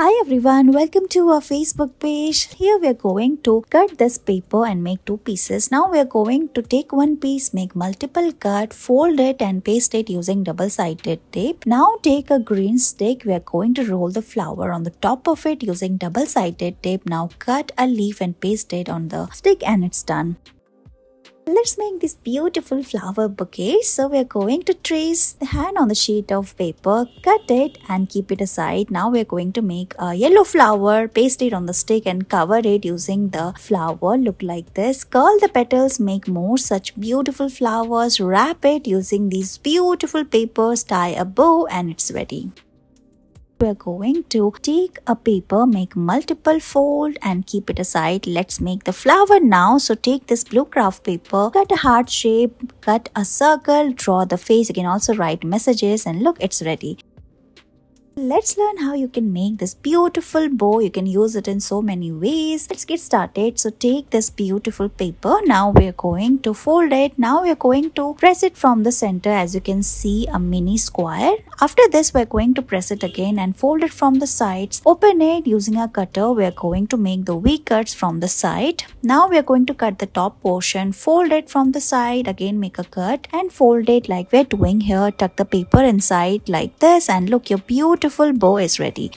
Hi everyone, welcome to our Facebook page. Here we are going to cut this paper and make two pieces. Now we are going to take one piece, make multiple cut, fold it and paste it using double-sided tape. Now take a green stick, we are going to roll the flower on the top of it using double-sided tape. Now cut a leaf and paste it on the stick and it's done. Let's make this beautiful flower bouquet. So we're going to trace the hand on the sheet of paper, cut it and keep it aside. Now we're going to make a yellow flower, paste it on the stick and cover it using the flower. Look like this. Curl the petals, make more such beautiful flowers. Wrap it using these beautiful papers, tie a bow and it's ready we're going to take a paper make multiple fold and keep it aside let's make the flower now so take this blue craft paper cut a heart shape cut a circle draw the face you can also write messages and look it's ready Let's learn how you can make this beautiful bow. You can use it in so many ways. Let's get started. So take this beautiful paper. Now we're going to fold it. Now we're going to press it from the center as you can see a mini square. After this we're going to press it again and fold it from the sides. Open it using a cutter. We're going to make the V cuts from the side. Now we're going to cut the top portion. Fold it from the side. Again make a cut and fold it like we're doing here. Tuck the paper inside like this and look you're beautiful beautiful bow is ready.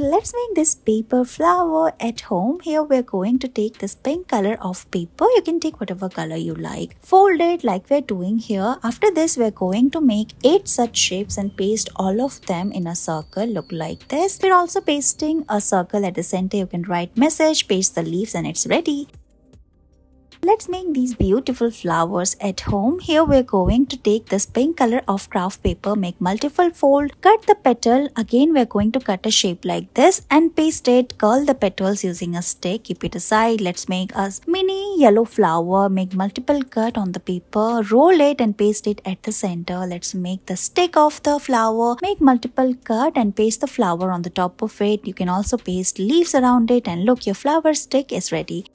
Let's make this paper flower at home. Here we're going to take this pink color of paper. You can take whatever color you like. Fold it like we're doing here. After this, we're going to make 8 such shapes and paste all of them in a circle. Look like this. We're also pasting a circle at the center. You can write message, paste the leaves and it's ready. Let's make these beautiful flowers at home. Here we're going to take this pink color of craft paper, make multiple fold, cut the petal. Again we're going to cut a shape like this and paste it. Curl the petals using a stick. Keep it aside. Let's make a mini yellow flower. Make multiple cut on the paper. Roll it and paste it at the center. Let's make the stick of the flower. Make multiple cut and paste the flower on the top of it. You can also paste leaves around it and look your flower stick is ready.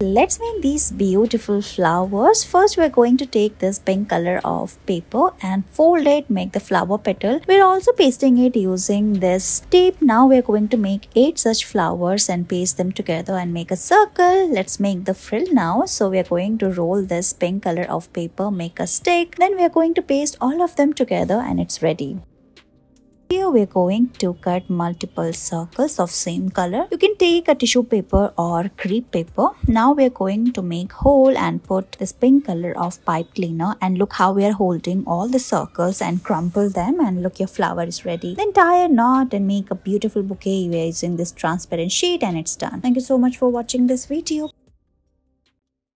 Let's make these beautiful flowers. First we're going to take this pink color of paper and fold it, make the flower petal. We're also pasting it using this tape. Now we're going to make 8 such flowers and paste them together and make a circle. Let's make the frill now. So we're going to roll this pink color of paper, make a stick. Then we're going to paste all of them together and it's ready here we're going to cut multiple circles of same color. You can take a tissue paper or crepe paper. Now we're going to make hole and put this pink color of pipe cleaner and look how we are holding all the circles and crumple them and look your flower is ready. Then tie a knot and make a beautiful bouquet. We're using this transparent sheet and it's done. Thank you so much for watching this video.